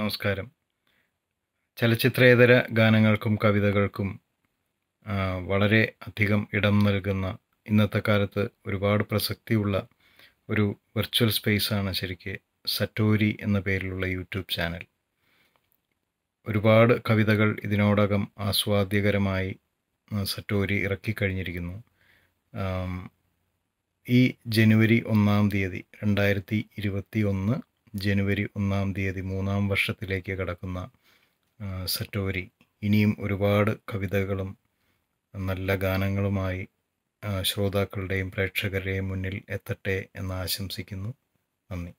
നമസ്കാരം ചലച്ചിത്രേതര ഗാനങ്ങൾക്കും കവിതകൾക്കും വളരെ അധികം ഇടം നൽകുന്ന ഇന്നത്തെ കാലത്ത് ഒരുപാട് പ്രസക്തിയുള്ള ഒരു വെർച്വൽ സ്പേസാണ് ശരിക്ക് സറ്റോരി എന്ന പേരിലുള്ള യൂട്യൂബ് ചാനൽ ഒരുപാട് കവിതകൾ ഇതിനോടകം ആസ്വാദ്യകരമായി സറ്റോരി ഇറക്കിക്കഴിഞ്ഞിരിക്കുന്നു ഈ ജനുവരി ഒന്നാം തീയതി രണ്ടായിരത്തി ഇരുപത്തി ഒന്ന് ജനുവരി ഒന്നാം തീയതി മൂന്നാം വർഷത്തിലേക്ക് കടക്കുന്ന സറ്റോരി ഇനിയും ഒരുപാട് കവിതകളും നല്ല ഗാനങ്ങളുമായി ശ്രോതാക്കളുടെയും പ്രേക്ഷകരുടെയും മുന്നിൽ എത്തട്ടെ എന്ന് ആശംസിക്കുന്നു നന്ദി